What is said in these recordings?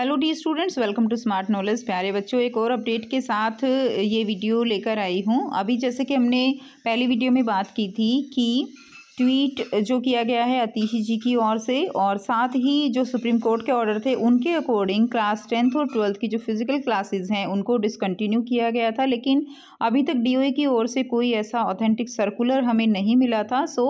hello the students welcome to smart knowledge प्यारे बच्चों एक और अपडेट के साथ ये वीडियो लेकर आई हूँ अभी जैसे कि हमने पहली वीडियो में बात की थी कि ट्वीट जो किया गया है अतीशी जी की ओर से और साथ ही जो सुप्रीम कोर्ट के ऑर्डर थे उनके अकॉर्डिंग क्लास टेंथ और ट्वेल्थ की जो फिज़िकल क्लासेस हैं उनको डिसकंटिन्यू किया गया था लेकिन अभी तक डीओए की ओर से कोई ऐसा ऑथेंटिक सर्कुलर हमें नहीं मिला था सो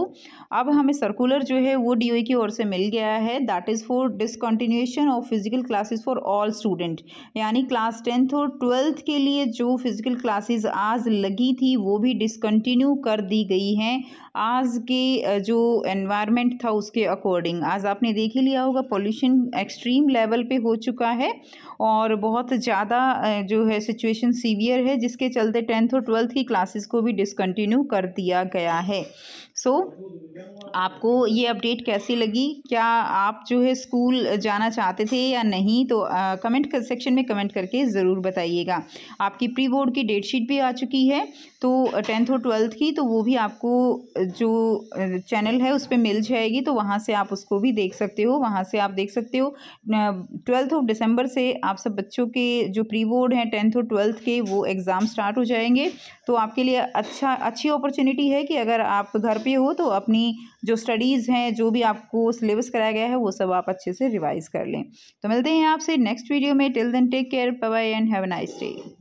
अब हमें सर्कुलर जो है वो डी की ओर से मिल गया है that is for discontinuation of physical classes for all student यानी क्लास टेंथ और ट्वेल्थ के लिए जो फिज़िकल क्लासेज आज लगी थी वो भी डिसकन्टिन्यू कर दी गई हैं आज के जो एनवायरनमेंट था उसके अकॉर्डिंग आज आपने देख ही लिया होगा पोल्यूशन एक्सट्रीम लेवल पे हो चुका है और बहुत ज़्यादा जो है सिचुएशन सीवियर है जिसके चलते टेंथ और ट्वेल्थ की क्लासेस को भी डिसकंटिन्यू कर दिया गया है सो so, आपको ये अपडेट कैसी लगी क्या आप जो है स्कूल जाना चाहते थे या नहीं तो आ, कमेंट कर, सेक्शन में कमेंट करके ज़रूर बताइएगा आपकी प्री बोर्ड की डेट शीट भी आ चुकी है तो टेंथ और ट्वेल्थ की तो वो भी आपको जो चैनल है उस पर मिल जाएगी तो वहाँ से आप उसको भी देख सकते हो वहाँ से आप देख सकते हो ट्वेल्थ ऑफ दिसंबर से आप सब बच्चों के जो प्री बोर्ड हैं टेंथ और ट्वेल्थ के वो एग्ज़ाम स्टार्ट हो जाएंगे तो आपके लिए अच्छा अच्छी अपॉर्चुनिटी है कि अगर आप घर पर हो तो अपनी जो स्टडीज़ हैं जो भी आपको सिलेबस कराया गया है वो सब आप अच्छे से रिवाइज़ कर लें तो मिलते हैं आपसे नेक्स्ट वीडियो में till then take care bye and have a nice day